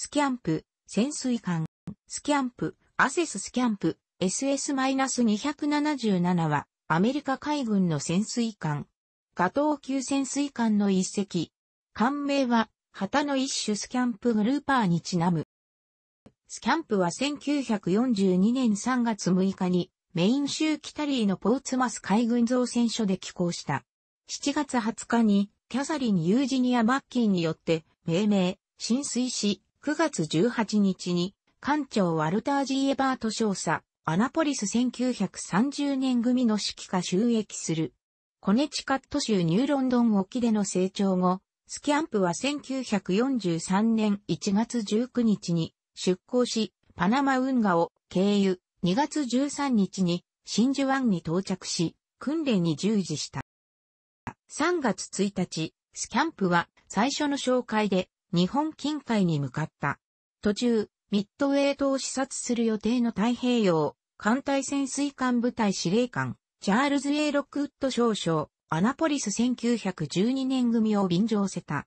スキャンプ、潜水艦、スキャンプ、アセススキャンプ、SS-277 は、アメリカ海軍の潜水艦。ガトー級潜水艦の一隻。艦名は、旗の一種スキャンプグルーパーにちなむ。スキャンプは1942年3月6日に、メイン州キタリーのポーツマス海軍造船所で寄港した。7月20日に、キャサリン・ユージニア・マッキーによって、命名、浸水し、9月18日に、艦長ワルター・ジー・エバート少佐、アナポリス1930年組の指揮下収益する。コネチカット州ニューロンドン沖での成長後、スキャンプは1943年1月19日に出港し、パナマ運河を経由、2月13日に真珠湾に到着し、訓練に従事した。3月1日、スキャンプは最初の紹介で日本近海に向かった。途中、ミッドウェイ島を視察する予定の太平洋、艦隊潜水艦部隊司令官、チャールズ・エイロックウッド少将、アナポリス1912年組を便乗せた。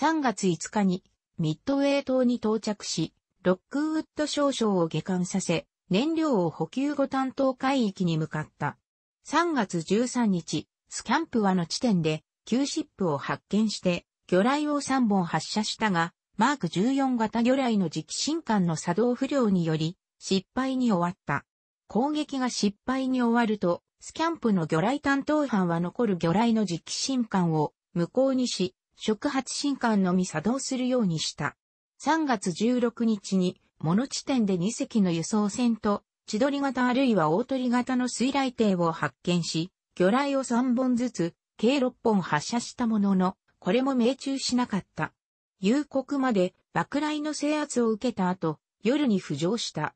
3月5日に、ミッドウェイ島に到着し、ロックウッド少将を下艦させ、燃料を補給後担当海域に向かった。3月13日、スキャンプはの地点で、旧シップを発見して、魚雷を3本発射したが、マーク14型魚雷の直進艦の作動不良により、失敗に終わった。攻撃が失敗に終わると、スキャンプの魚雷担当班は残る魚雷の直進艦を無効にし、触発進艦のみ作動するようにした。3月16日に、モノ地点で2隻の輸送船と、千鳥型あるいは大鳥型の水雷艇を発見し、魚雷を3本ずつ、計6本発射したものの、これも命中しなかった。夕刻まで爆雷の制圧を受けた後、夜に浮上した。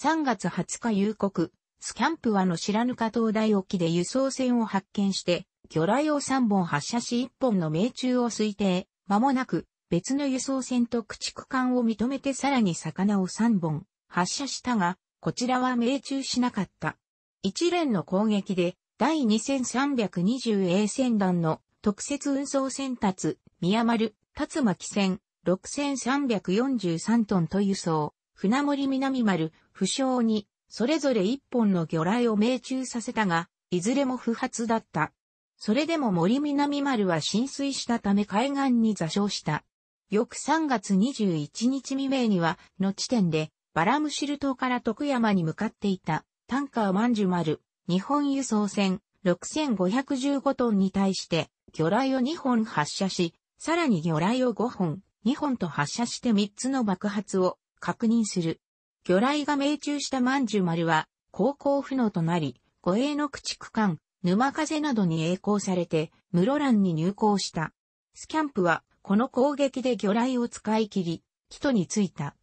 3月20日夕刻、スキャンプはの白か灯台沖で輸送船を発見して、魚雷を3本発射し1本の命中を推定、間もなく別の輸送船と駆逐艦を認めてさらに魚を3本発射したが、こちらは命中しなかった。一連の攻撃で第 2320A 戦団の特設運送船達、宮丸、竜巻船、6343トンと輸送、船森南丸、不詳に、それぞれ一本の魚雷を命中させたが、いずれも不発だった。それでも森南丸は浸水したため海岸に座礁した。翌3月21日未明には、の地点で、バラムシル島から徳山に向かっていた、タンカー万寿丸、日本輸送船、6515トンに対して、魚雷を2本発射し、さらに魚雷を5本、2本と発射して3つの爆発を確認する。魚雷が命中した万寿丸は、航行不能となり、護衛の駆逐艦、沼風などに栄光されて、室蘭に入港した。スキャンプは、この攻撃で魚雷を使い切り、木戸に着いた。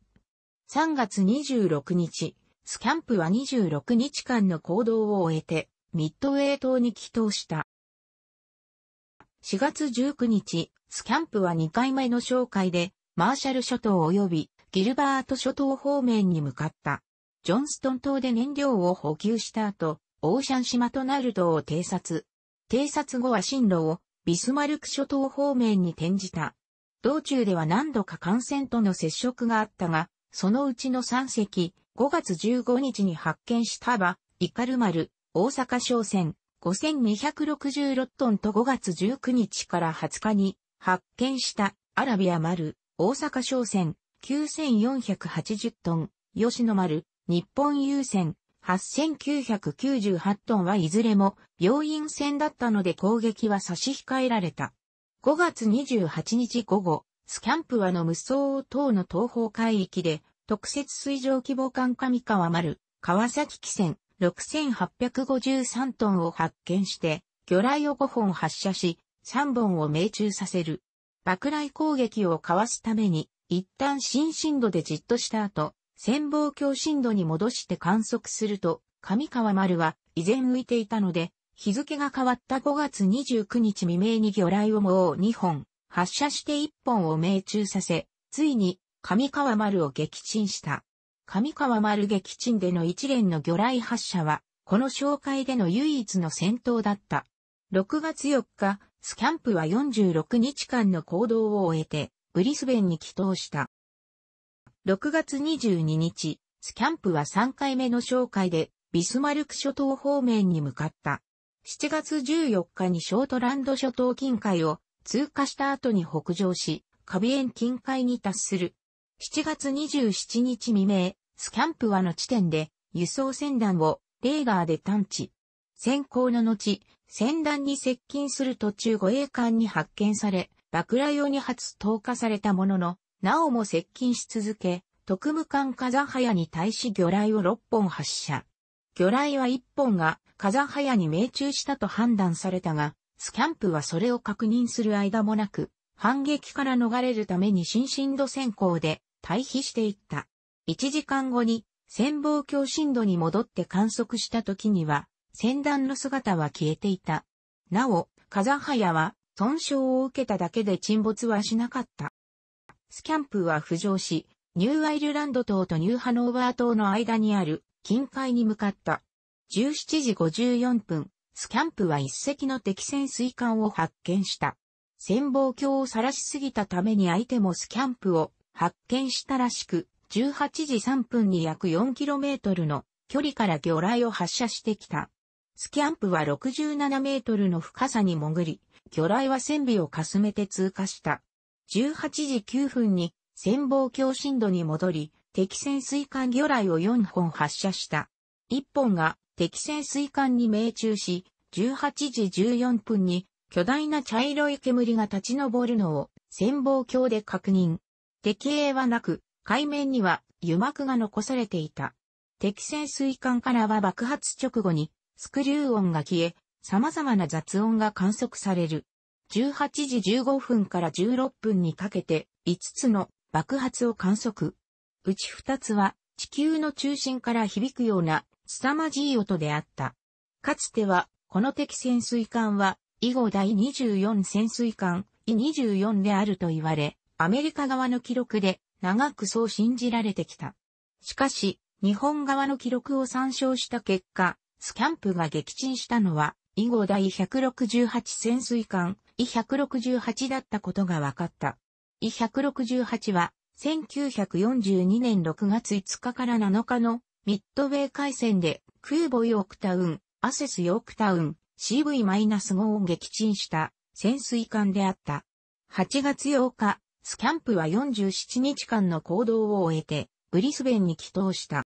3月26日、スキャンプは26日間の行動を終えて、ミッドウェー島に帰島した。4月19日、スキャンプは2回目の紹介で、マーシャル諸島及びギルバート諸島方面に向かった。ジョンストン島で燃料を補給した後、オーシャン島とナルドを偵察。偵察後は進路をビスマルク諸島方面に転じた。道中では何度か艦船との接触があったが、そのうちの3隻、5月15日に発見したば、イカル丸、大阪商船、5266トンと5月19日から20日に発見したアラビア丸、大阪商船9480トン、吉野丸、日本郵船8998トンはいずれも病院船だったので攻撃は差し控えられた。5月28日午後、スキャンプはの無双等の東方海域で特設水上規模艦上川丸、川崎汽船6853トンを発見して、魚雷を5本発射し、3本を命中させる。爆雷攻撃をかわすために、一旦新震度でじっとした後、潜望鏡震度に戻して観測すると、上川丸は依然浮いていたので、日付が変わった5月29日未明に魚雷をもう2本、発射して1本を命中させ、ついに上川丸を撃沈した。上川丸撃沈での一連の魚雷発射は、この紹介での唯一の戦闘だった。6月4日、スキャンプは46日間の行動を終えて、ブリスベンに帰投した。6月22日、スキャンプは3回目の紹介で、ビスマルク諸島方面に向かった。7月14日にショートランド諸島近海を通過した後に北上し、カビエン近海に達する。7月27日未明、スキャンプはの地点で輸送船団をレーガーで探知。先行の後、船団に接近する途中護衛艦に発見され、爆雷用に初投下されたものの、なおも接近し続け、特務艦カザハヤに対し魚雷を6本発射。魚雷は1本がカザハヤに命中したと判断されたが、スキャンプはそれを確認する間もなく、反撃から逃れるために新進度先行で退避していった。1時間後に、潜望鏡深度に戻って観測した時には、船団の姿は消えていた。なお、風早は、損傷を受けただけで沈没はしなかった。スキャンプは浮上し、ニューアイルランド島とニューハノーバー島の間にある近海に向かった。17時54分、スキャンプは一隻の敵潜水艦を発見した。潜望鏡を晒しすぎたために相手もスキャンプを発見したらしく、18時3分に約 4km の距離から魚雷を発射してきた。スキャンプは67メートルの深さに潜り、魚雷は船尾をかすめて通過した。18時9分に潜望鏡深度に戻り、敵潜水艦魚雷を4本発射した。1本が敵潜水艦に命中し、18時14分に巨大な茶色い煙が立ち上るのを潜望鏡で確認。敵影はなく、海面には油膜が残されていた。敵潜水艦からは爆発直後にスクリュー音が消え、様々な雑音が観測される。18時15分から16分にかけて5つの爆発を観測。うち2つは地球の中心から響くような凄まじい音であった。かつては、この敵潜水艦は、以後第24潜水艦、E24 であると言われ、アメリカ側の記録で長くそう信じられてきた。しかし、日本側の記録を参照した結果、スキャンプが撃沈したのは、以後第168潜水艦、イ168だったことが分かった。イ168は、1942年6月5日から7日のミッドウェー海戦で空母ヨークタウン、アセスヨークタウン CV-5 を撃沈した潜水艦であった。8月8日、スキャンプは47日間の行動を終えて、ブリスベンに帰投した。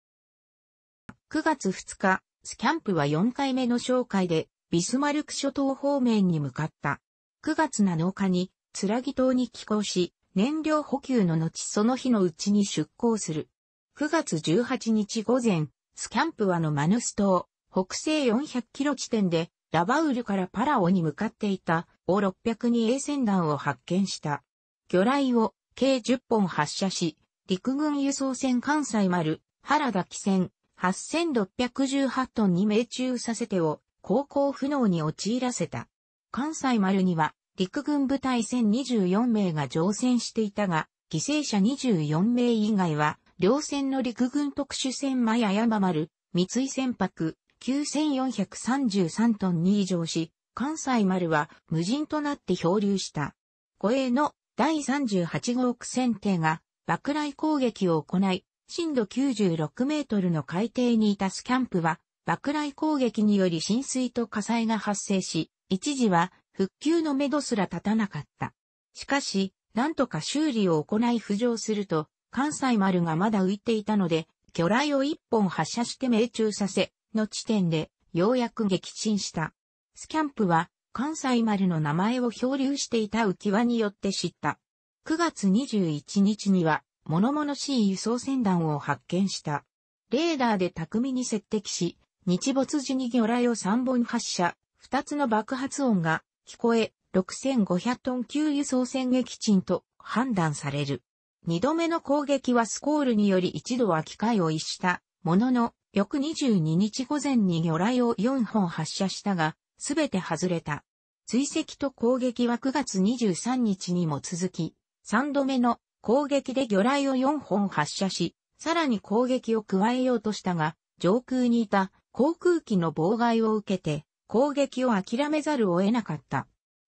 9月2日、スキャンプは4回目の紹介で、ビスマルク諸島方面に向かった。9月7日に、ツラギ島に寄港し、燃料補給の後その日のうちに出港する。9月18日午前、スキャンプはのマヌス島、北西400キロ地点で、ラバウルからパラオに向かっていた、O602 A 船団を発見した。魚雷を計10本発射し、陸軍輸送船関西丸、原田汽船、8618トンに命中させてを、航行不能に陥らせた。関西丸には、陸軍部隊船2 4名が乗船していたが、犠牲者24名以外は、両船の陸軍特殊船マヤヤマ丸、三井船舶、9433トンに異常し、関西丸は無人となって漂流した。護衛の第38号区船艇が爆雷攻撃を行い、深度96メートルの海底にいたスキャンプは、爆雷攻撃により浸水と火災が発生し、一時は復旧のめどすら立たなかった。しかし、なんとか修理を行い浮上すると、関西丸がまだ浮いていたので、魚雷を一本発射して命中させ、の地点で、ようやく撃沈した。スキャンプは、関西丸の名前を漂流していた浮き輪によって知った。9月21日には、物々しい輸送船団を発見した。レーダーで巧みに接敵し、日没時に魚雷を3本発射、2つの爆発音が聞こえ、6500トン級輸送船撃沈と判断される。2度目の攻撃はスコールにより一度は機械を逸した、ものの、翌22日午前に魚雷を4本発射したが、すべて外れた。追跡と攻撃は9月23日にも続き、3度目の攻撃で魚雷を4本発射し、さらに攻撃を加えようとしたが、上空にいた航空機の妨害を受けて、攻撃を諦めざるを得なかった。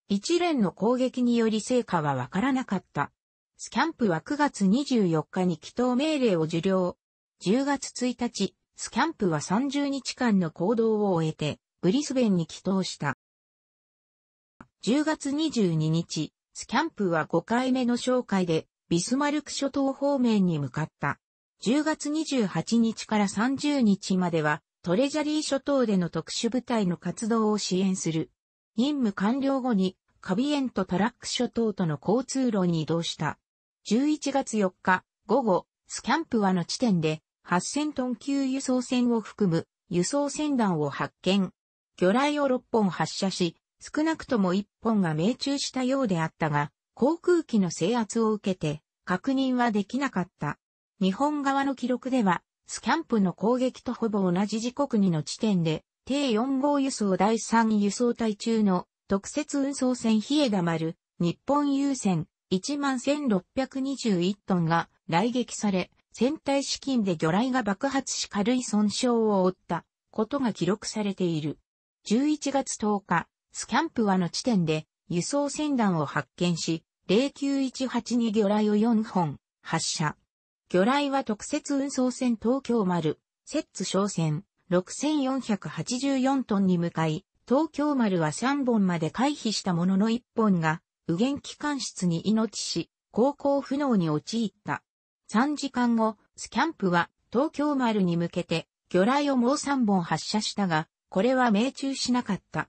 一連の攻撃により成果はわからなかった。スキャンプは9月24日に祈祷命令を受領。10月1日、スキャンプは30日間の行動を終えて、ブリスベンに帰投した。10月22日、スキャンプは5回目の紹介で、ビスマルク諸島方面に向かった。10月28日から30日までは、トレジャリー諸島での特殊部隊の活動を支援する。任務完了後に、カビエンとタラック諸島との交通路に移動した。11月4日、午後、スキャンプはの地点で、8000トン級輸送船を含む輸送船団を発見。魚雷を6本発射し、少なくとも1本が命中したようであったが、航空機の制圧を受けて確認はできなかった。日本側の記録では、スキャンプの攻撃とほぼ同じ時刻にの地点で、低4号輸送第3輸送隊中の特設運送船冷マル、日本優先11,621トンが来撃され、船体資金で魚雷が爆発し軽い損傷を負ったことが記録されている。11月10日、スキャンプはの地点で輸送船団を発見し、0918に魚雷を4本発射。魚雷は特設運送船東京丸、摂津商船6484トンに向かい、東京丸は3本まで回避したものの1本が、右舷機関室に命し、航行不能に陥った。3時間後、スキャンプは東京丸に向けて魚雷をもう3本発射したが、これは命中しなかった。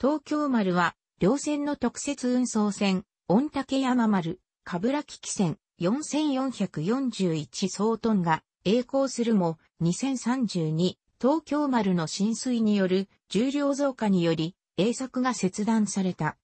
東京丸は、両線の特設運送線、御嶽山丸、かぶら危機線、4441総トンが、栄光するも、2032、東京丸の浸水による重量増加により、栄作が切断された。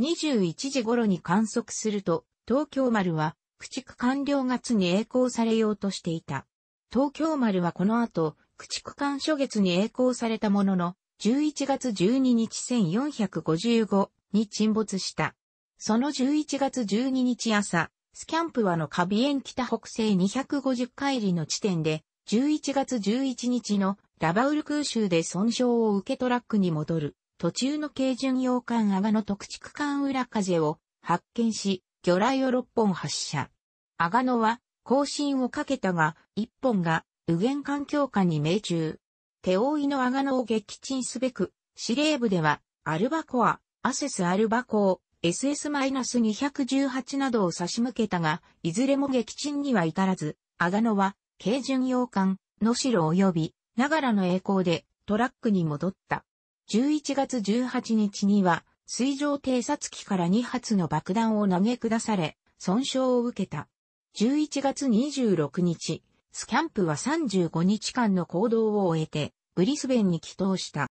21時頃に観測すると、東京丸は、駆逐完了月に栄光されようとしていた。東京丸はこの後、駆逐艦初月に栄光されたものの、11月12日1455に沈没した。その11月12日朝、スキャンプはのカビエン北北西250海里の地点で、11月11日のラバウル空襲で損傷を受けトラックに戻る、途中の軽巡洋艦ガノの駆逐艦裏風を発見し、魚雷を6本発射。アガノは、更新をかけたが、1本が右元環境下に命中。手負いのアガノを撃沈すべく、司令部では、アルバコア、アセスアルバコを SS-218 などを差し向けたが、いずれも撃沈には至らず、アガノは、軽巡洋艦、野城及び、ながらの栄光で、トラックに戻った。11月18日には、水上偵察機から2発の爆弾を投げ下され、損傷を受けた。11月26日、スキャンプは35日間の行動を終えて、ブリスベンに帰投した。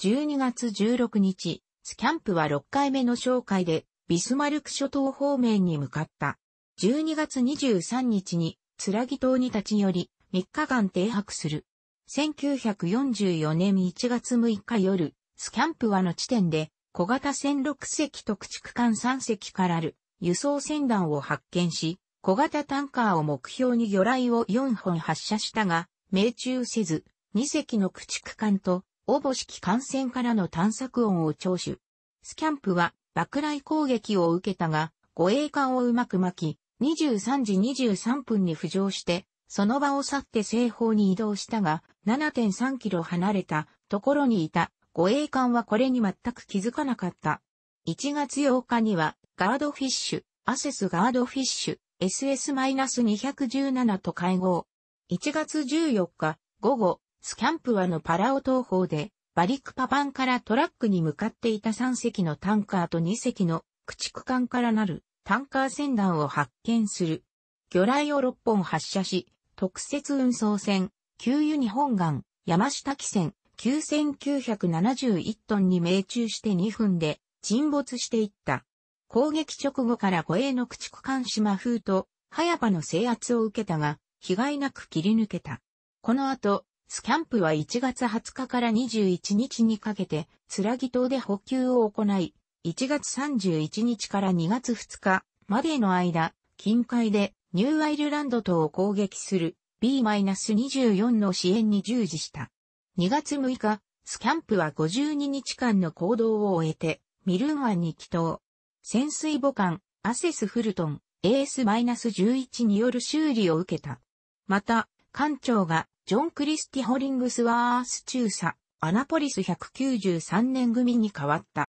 12月16日、スキャンプは6回目の紹介で、ビスマルク諸島方面に向かった。12月23日に、ツラギ島に立ち寄り、3日間停泊する。1944年1月6日夜、スキャンプはの地点で、小型船6隻と駆逐艦3隻からる輸送船団を発見し、小型タンカーを目標に魚雷を4本発射したが、命中せず、2隻の駆逐艦と、おぼしき艦船からの探索音を聴取。スキャンプは、爆雷攻撃を受けたが、護衛艦をうまく巻き、23時23分に浮上して、その場を去って西方に移動したが、7.3キロ離れたところにいた護衛艦はこれに全く気づかなかった。1月8日には、ガードフィッシュ、アセスガードフィッシュ、SS-217 と会合。1月14日、午後、スキャンプはのパラオ東方で、バリクパパンからトラックに向かっていた3隻のタンカーと2隻の駆逐艦からなるタンカー船団を発見する。魚雷を6本発射し、特設運送船、給油日本ン、山下汽船、9971トンに命中して2分で沈没していった。攻撃直後から護衛の駆逐艦島風と、早場の制圧を受けたが、被害なく切り抜けた。この後、スキャンプは1月20日から21日にかけて、つらぎ島で補給を行い、1月31日から2月2日までの間、近海でニューアイルランド島を攻撃する B-24 の支援に従事した。2月6日、スキャンプは52日間の行動を終えて、ミルン湾に帰島。潜水母艦、アセスフルトン、AS-11 による修理を受けた。また、艦長が、ジョン・クリスティ・ホリングスワース中佐、アナポリス193年組に変わった。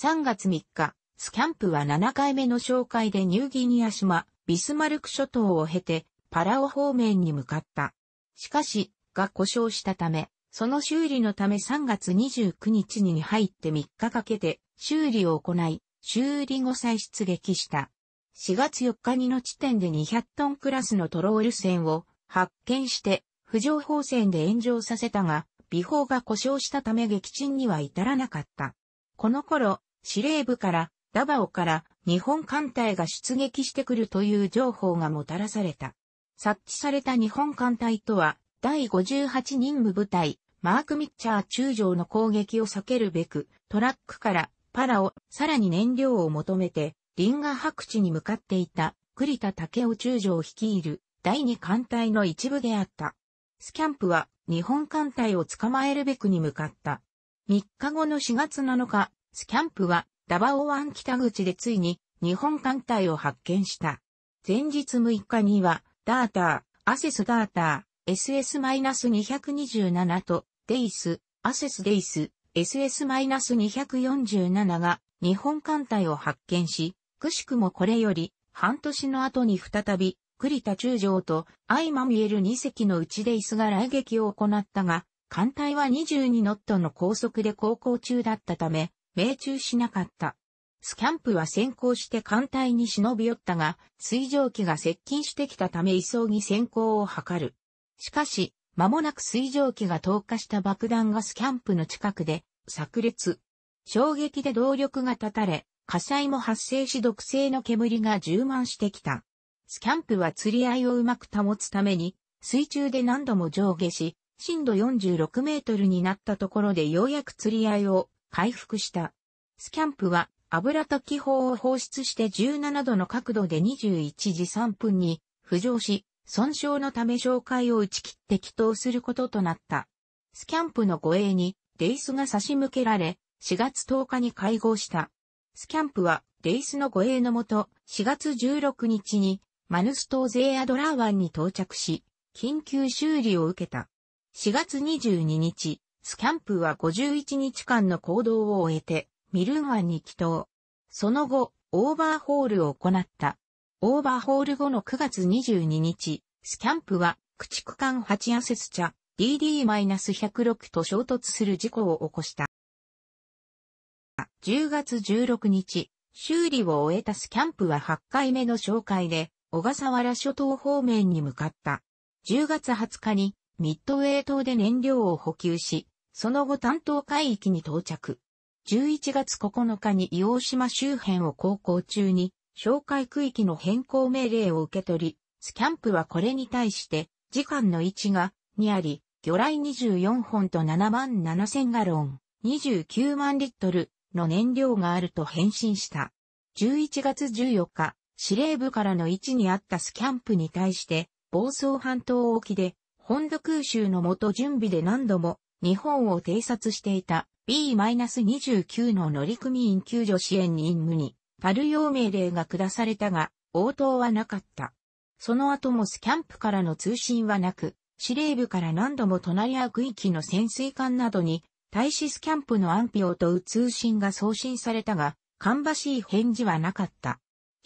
3月3日、スキャンプは7回目の紹介でニューギニア島、ビスマルク諸島を経て、パラオ方面に向かった。しかし、が故障したため、その修理のため3月29日に入って3日かけて修理を行い、修理後再出撃した。4月4日にの地点で200トンクラスのトロール船を発見して、浮上砲船で炎上させたが、微砲が故障したため撃沈には至らなかった。この頃、司令部からダバオから日本艦隊が出撃してくるという情報がもたらされた。察知された日本艦隊とは、第58任務部隊、マーク・ミッチャー中将の攻撃を避けるべく、トラックからパラをさらに燃料を求めて、リンガ白地に向かっていた栗田武雄中将率いる第二艦隊の一部であった。スキャンプは日本艦隊を捕まえるべくに向かった。3日後の4月7日、スキャンプはダバオ湾北口でついに日本艦隊を発見した。前日6日には、ダーター、アセスダーター、SS-227 とデイス、アセスデイス、SS-247 が日本艦隊を発見し、くしくもこれより半年の後に再び栗田中将と相まみえる2隻のうちデイスが来撃を行ったが、艦隊は22ノットの高速で航行中だったため、命中しなかった。スキャンプは先行して艦隊に忍び寄ったが、水蒸気が接近してきたため急ぎ先行を図る。しかし、間もなく水蒸気が投下した爆弾ガスキャンプの近くで、炸裂。衝撃で動力が断たれ、火災も発生し毒性の煙が充満してきた。スキャンプは釣り合いをうまく保つために、水中で何度も上下し、深度46メートルになったところでようやく釣り合いを回復した。スキャンプは油と気泡を放出して17度の角度で21時3分に浮上し、損傷のため紹介を打ち切って祈祷することとなった。スキャンプの護衛にデイスが差し向けられ、4月10日に会合した。スキャンプはデイスの護衛のもと、4月16日にマヌス島ゼーアドラー湾に到着し、緊急修理を受けた。4月22日、スキャンプは51日間の行動を終えて、ミルン湾に帰島。その後、オーバーホールを行った。オーバーホール後の9月22日、スキャンプは、駆逐艦8アセス茶 DD-106 と衝突する事故を起こした。10月16日、修理を終えたスキャンプは8回目の紹介で、小笠原諸島方面に向かった。10月20日に、ミッドウェイ島で燃料を補給し、その後担当海域に到着。11月9日に硫島周辺を航行中に、紹介区域の変更命令を受け取り、スキャンプはこれに対して、時間の位置がにあり、魚雷24本と7万7000ガロン、29万リットルの燃料があると返信した。11月14日、司令部からの位置にあったスキャンプに対して、房総半島沖で、本土空襲のもと準備で何度も日本を偵察していた B-29 の乗組員救助支援任務にパル用命令が下されたが、応答はなかった。その後もスキャンプからの通信はなく、司令部から何度も隣り合う区域の潜水艦などに、大使スキャンプの安否を問う通信が送信されたが、芳しい返事はなかった。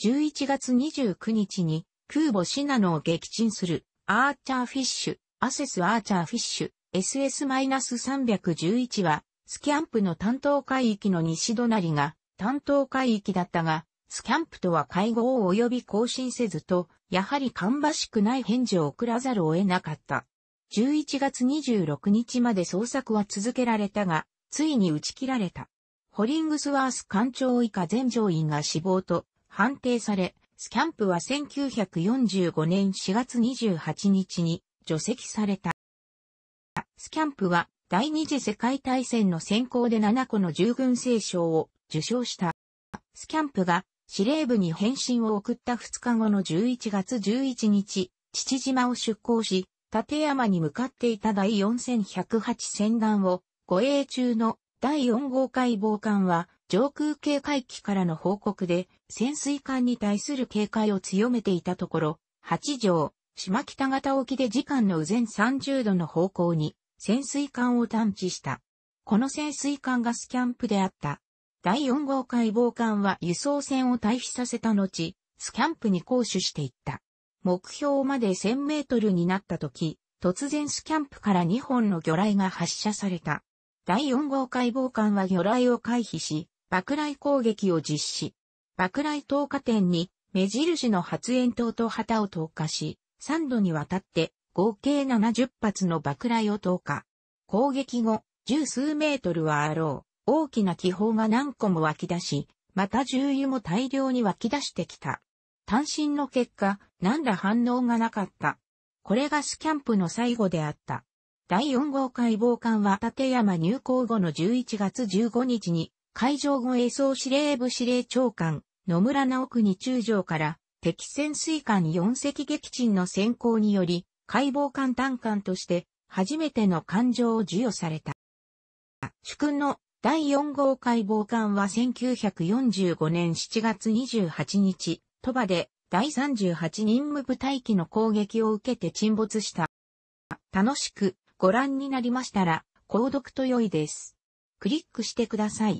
11月29日に、空母シナノを撃沈する、アーチャーフィッシュ、アセスアーチャーフィッシュ、SS-311 は、スキャンプの担当海域の西隣が、担当海域だったが、スキャンプとは会合を及び更新せずと、やはり芳しくない返事を送らざるを得なかった。11月26日まで捜索は続けられたが、ついに打ち切られた。ホリングスワース艦長以下全乗員が死亡と判定され、スキャンプは1945年4月28日に除籍された。スキャンプは第二次世界大戦の先行で7個の従軍聖書を受賞した。スキャンプが司令部に返信を送った2日後の11月11日、父島を出港し、立山に向かっていた第4108船団を護衛中の第4号海防艦は上空警戒機からの報告で潜水艦に対する警戒を強めていたところ、8条、島北方沖で時間の右前30度の方向に潜水艦を探知した。この潜水艦がスキャンプであった。第4号解剖艦は輸送船を退避させた後、スキャンプに降手していった。目標まで1000メートルになった時、突然スキャンプから2本の魚雷が発射された。第4号解剖艦は魚雷を回避し、爆雷攻撃を実施。爆雷投下点に目印の発煙筒と旗を投下し、3度にわたって合計70発の爆雷を投下。攻撃後、十数メートルはあろう。大きな気泡が何個も湧き出し、また重油も大量に湧き出してきた。単身の結果、何ら反応がなかった。これがスキャンプの最後であった。第4号解剖艦は立山入港後の11月15日に、海上護衛総司令部司令長官、野村直国中将から敵潜水艦4隻撃沈の先行により、解剖艦単艦として初めての艦上を授与された。主君の第4号解剖艦は1945年7月28日、鳥羽で第38任務部隊機の攻撃を受けて沈没した。楽しくご覧になりましたら、購読と良いです。クリックしてください。